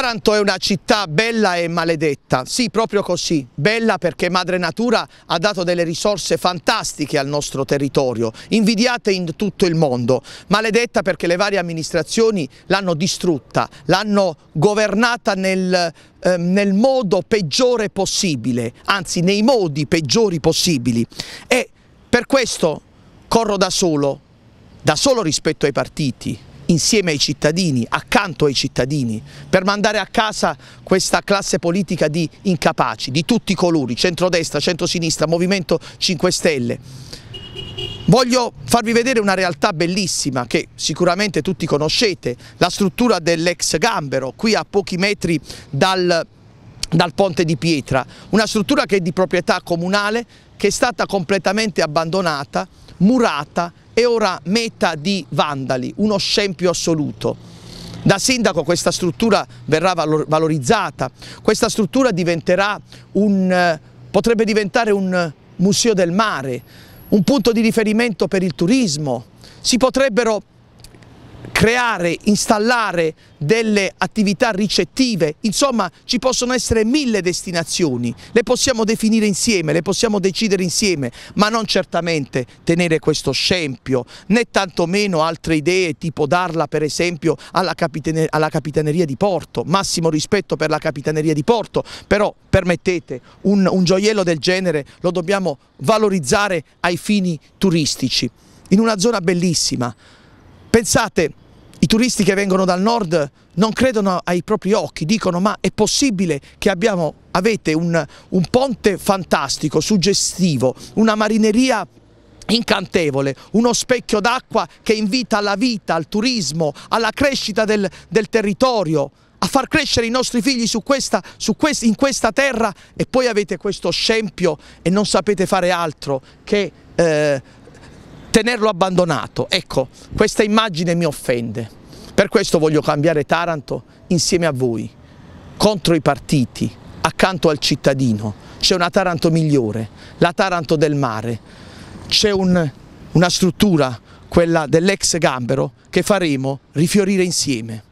Taranto è una città bella e maledetta, sì proprio così, bella perché madre natura ha dato delle risorse fantastiche al nostro territorio, invidiate in tutto il mondo, maledetta perché le varie amministrazioni l'hanno distrutta, l'hanno governata nel, eh, nel, modo peggiore possibile, anzi nei modi peggiori possibili e per questo corro da solo, da solo rispetto ai partiti, insieme ai cittadini, accanto ai cittadini, per mandare a casa questa classe politica di incapaci, di tutti i colori, centrodestra, centrosinistra, Movimento 5 Stelle. Voglio farvi vedere una realtà bellissima che sicuramente tutti conoscete, la struttura dell'ex Gambero, qui a pochi metri dal, dal ponte di pietra, una struttura che è di proprietà comunale, che è stata completamente abbandonata, murata, è ora meta di vandali, uno scempio assoluto. Da sindaco questa struttura verrà valorizzata, questa struttura un, potrebbe diventare un museo del mare, un punto di riferimento per il turismo, si potrebbero creare, installare delle attività ricettive, insomma ci possono essere mille destinazioni, le possiamo definire insieme, le possiamo decidere insieme, ma non certamente tenere questo scempio, né tantomeno altre idee tipo darla per esempio alla, capitane alla Capitaneria di Porto, massimo rispetto per la Capitaneria di Porto, però permettete, un, un gioiello del genere lo dobbiamo valorizzare ai fini turistici, in una zona bellissima. Pensate, turisti che vengono dal nord non credono ai propri occhi, dicono ma è possibile che abbiamo, avete un, un ponte fantastico, suggestivo, una marineria incantevole, uno specchio d'acqua che invita alla vita, al turismo, alla crescita del, del territorio, a far crescere i nostri figli su questa, su quest, in questa terra e poi avete questo scempio e non sapete fare altro che eh, tenerlo abbandonato. Ecco, questa immagine mi offende. Per questo voglio cambiare Taranto insieme a voi, contro i partiti, accanto al cittadino. C'è una Taranto migliore, la Taranto del mare. C'è un, una struttura, quella dell'ex Gambero, che faremo rifiorire insieme.